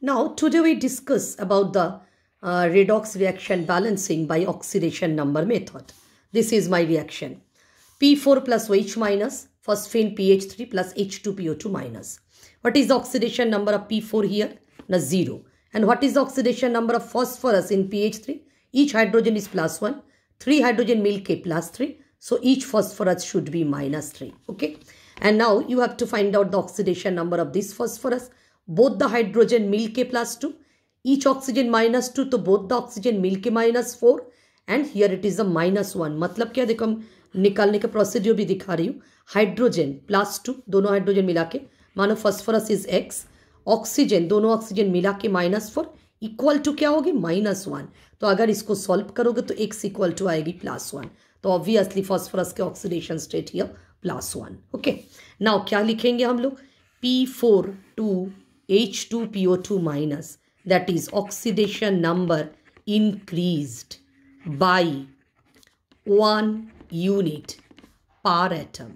Now today we discuss about the uh, redox reaction balancing by oxidation number method. This is my reaction. P4 plus OH minus, phosphine PH3 plus H2PO2 minus. What is the oxidation number of P4 here? Now 0. And what is the oxidation number of phosphorus in PH3? Each hydrogen is plus 1. 3 hydrogen will K plus 3. So each phosphorus should be minus 3. Okay. And now you have to find out the oxidation number of this phosphorus. both the hydrogen milk plus two each oxygen minus two तो both the oxygen मिल के four and here it is a minus one मतलब क्या देखो हम निकालने का procedure भी दिखा रही हूँ हाइड्रोजन प्लस टू दोनों हाइड्रोजन मिला के मानो फॉस्फोरस इज एक्स ऑक्सीजन दोनों ऑक्सीजन मिला के माइनस फोर इक्वल टू क्या होगी माइनस वन तो अगर इसको सॉल्व करोगे तो एक्स इक्वल टू आएगी प्लस वन तो ऑब्वियसली फॉस्फोरस के oxidation state here plus one okay now क्या लिखेंगे हम लोग P four two H2PO2 minus that is oxidation number increased by one unit per atom.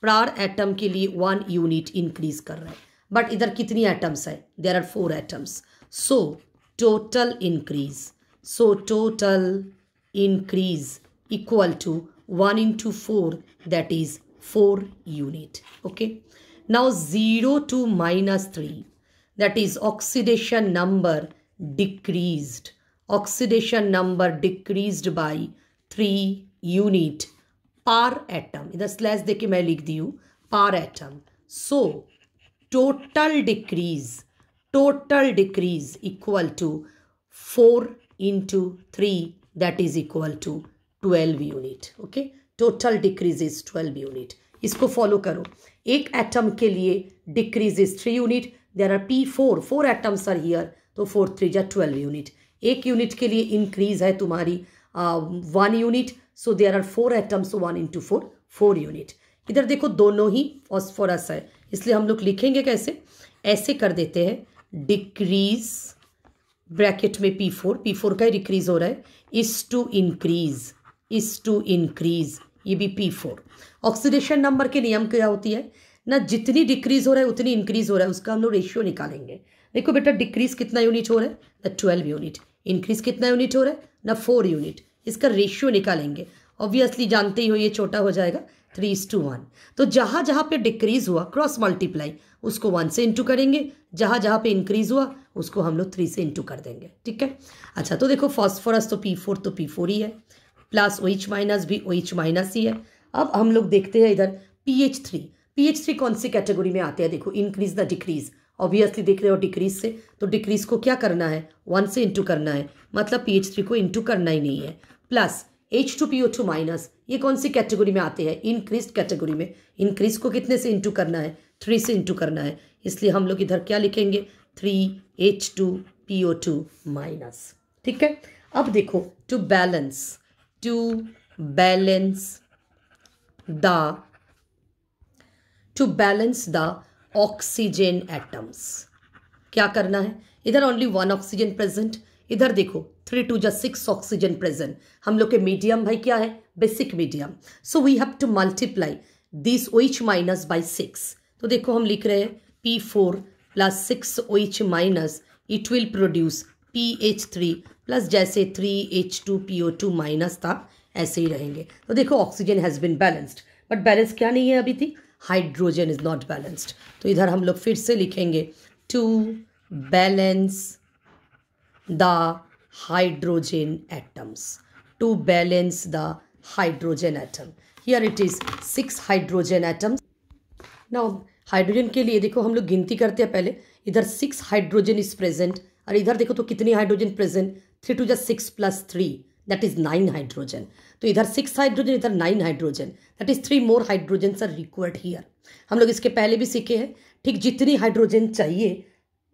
Per atom ke liye one unit increase kar raha hai. But idhar kitni atoms hai? There are four atoms. So total increase. So total increase equal to 1 into 4 that is 4 unit. Okay. Now 0 to minus 3. that is oxidation number decreased oxidation number decreased by 3 unit per atom इधर slash देके मैं लिख दी हूँ per atom so total decrease total decrease equal to 4 into 3 that is equal to 12 unit okay total decrease is 12 unit इसको follow करो एक atom के लिए decrease is three unit there are P four four atoms are here तो four three या twelve unit एक unit के लिए इंक्रीज है तुम्हारी one unit so there are four atoms one into four four unit इधर देखो दोनों ही फॉस्फोरस है इसलिए हम लोग लिखेंगे कैसे ऐसे कर देते हैं डिक्रीज ब्रैकेट में पी फोर पी फोर का ही डिक्रीज हो रहा है is two increase is two increase ये भी पी फोर ऑक्सीडेशन नंबर के नियम क्या होती है ना जितनी डिक्रीज हो रहा है उतनी इंक्रीज हो रहा है उसका हम लोग रेशियो निकालेंगे देखो बेटा डिक्रीज कितना यूनिट हो रहा है ना ट्वेल्व यूनिट इंक्रीज कितना यूनिट हो रहा है ना फोर यूनिट इसका रेशियो निकालेंगे ऑब्वियसली जानते ही हो ये छोटा हो जाएगा थ्री इज टू वन तो जहाँ जहाँ पे डिक्रीज हुआ क्रॉस मल्टीप्लाई उसको वन से इंटू करेंगे जहाँ जहाँ पे इंक्रीज हुआ उसको हम लोग थ्री से इंटू कर देंगे ठीक है अच्छा तो देखो फॉस्फोरस तो पी फोर तो पी फोर ही है प्लस ओ एच माइनस भी ओ एच माइनस ही है अब हम लोग देखते हैं इधर P H three PH three कौन सी कैटेगरी में आते हैं देखो इंक्रीज द डिक्रीज ऑब्वियसली देख रहे हो डिक्रीज से तो डिक्रीज को क्या करना है वन से इंटू करना है मतलब पी एच थ्री को इंटू करना ही नहीं है plus H two P O two minus ये कौन सी कैटेगरी में आते हैं इंक्रीज कैटेगरी में इंक्रीज को कितने से इंटू करना है थ्री से इंटू करना है इसलिए हम लोग इधर क्या लिखेंगे three H two P O two minus ठीक है अब देखो to balance to balance the to balance the oxygen atoms क्या करना है इधर ओनली वन ऑक्सीजन प्रेजेंट इधर देखो थ्री टू जा सिक्स ऑक्सीजन प्रेजेंट हम लोग के मीडियम भाई क्या है basic medium so we have to multiply this O H minus by six तो देखो हम लिख रहे हैं P four plus six O H minus it will produce P H three plus जैसे three H two P O two minus था ऐसे ही रहेंगे तो देखो oxygen has been balanced but balance क्या नहीं है अभी थी हाइड्रोजन इज़ नॉट बैलेंस्ड तो इधर हम लोग फिर से लिखेंगे to balance the hydrogen atoms to balance the hydrogen atom here it is six hydrogen atoms now hydrogen के लिए देखो हम लोग गिनती करते हैं पहले इधर सिक्स हाइड्रोजन इज प्रेजेंट और इधर देखो तो कितनी hydrogen present three two just six plus three that is nine hydrogen तो इधर सिक्स हाइड्रोजन इधर nine hydrogen that is three more hydrogen are required here हम लोग इसके पहले भी सीखे हैं ठीक जितनी हाइड्रोजन चाहिए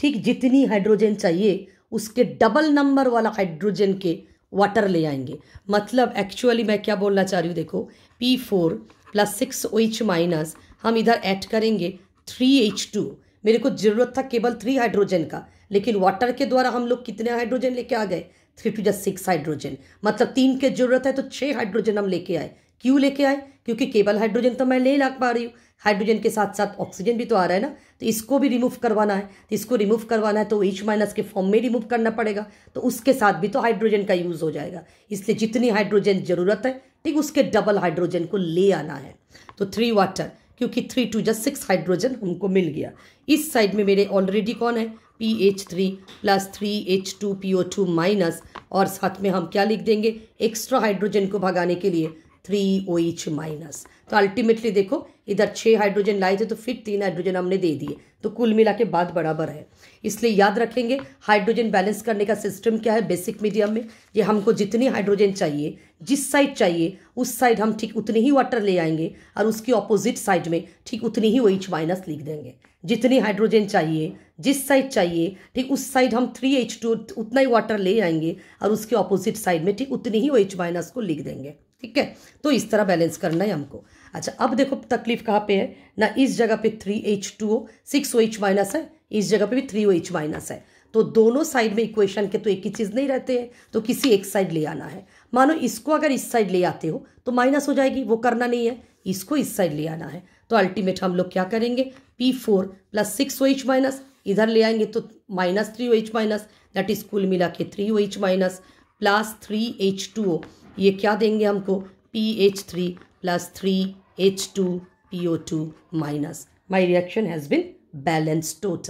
ठीक जितनी हाइड्रोजन चाहिए उसके डबल नंबर वाला हाइड्रोजन के वाटर ले आएंगे मतलब एक्चुअली मैं क्या बोलना चाह रही हूँ देखो P four plus six O H minus हम इधर ऐड करेंगे थ्री एच टू मेरे को ज़रूरत था केवल थ्री हाइड्रोजन का लेकिन वाटर के द्वारा हम लोग कितने हाइड्रोजन लेके आ गए three two just six hydrogen मतलब तीन की जरूरत है तो छः हाइड्रोजन हम लेके आए क्यों लेके आए क्योंकि केवल हाइड्रोजन तो मैं ले ला पा रही हूँ हाइड्रोजन के साथ साथ ऑक्सीजन भी तो आ रहा है ना तो इसको भी रिमूव करवाना है तो इसको रिमूव करवाना है तो एच माइनस के फॉर्म में रिमूव करना पड़ेगा तो उसके साथ भी तो हाइड्रोजन का यूज़ हो जाएगा इसलिए जितनी हाइड्रोजन ज़रूरत है ठीक उसके डबल हाइड्रोजन को ले आना है तो थ्री वाटर क्योंकि three two just six hydrogen हमको मिल गया इस साइड में मेरे ऑलरेडी कौन है P H three plus three H two P O two minus और साथ में हम क्या लिख देंगे एक्स्ट्रा हाइड्रोजन को भगाने के लिए थ्री ओ एच माइनस तो अल्टीमेटली देखो इधर छः हाइड्रोजन लाए थे तो फिर तीन हाइड्रोजन हमने दे दिए तो कुल मिला के बाद बराबर है इसलिए याद रखेंगे हाइड्रोजन बैलेंस करने का सिस्टम क्या है बेसिक मीडियम में ये हमको जितनी हाइड्रोजन चाहिए जिस साइड चाहिए उस साइड हम ठीक उतनी ही वाटर ले आएंगे और उसकी ऑपोजिट साइड में ठीक उतनी ही ओ एच माइनस लिख देंगे जितनी हाइड्रोजन चाहिए जिस साइड चाहिए ठीक उस साइड हम थ्री एच टू उतना ही वाटर ले आएंगे और उसके ऑपोजिट साइड में ठीक उतनी ही ओ एच माइनस को लिख देंगे ठीक है तो इस तरह बैलेंस करना है हमको अच्छा अब देखो तकलीफ कहाँ पे है ना इस जगह पे three H two O six O H minus है इस जगह पे भी थ्री ओ एच माइनस है तो दोनों साइड में इक्वेशन के तो एक ही चीज़ नहीं रहते हैं तो किसी एक साइड ले आना है मानो इसको अगर इस साइड ले आते हो तो माइनस हो जाएगी वो करना नहीं है इसको इस साइड ले आना है तो अल्टीमेट हम लोग क्या करेंगे P four plus six O H minus इधर ले आएंगे तो minus three O H minus that is कुल मिला के three O H minus plus three H two O ये क्या देंगे हमको P H three plus three H2PO2 minus. My reaction has been balanced total.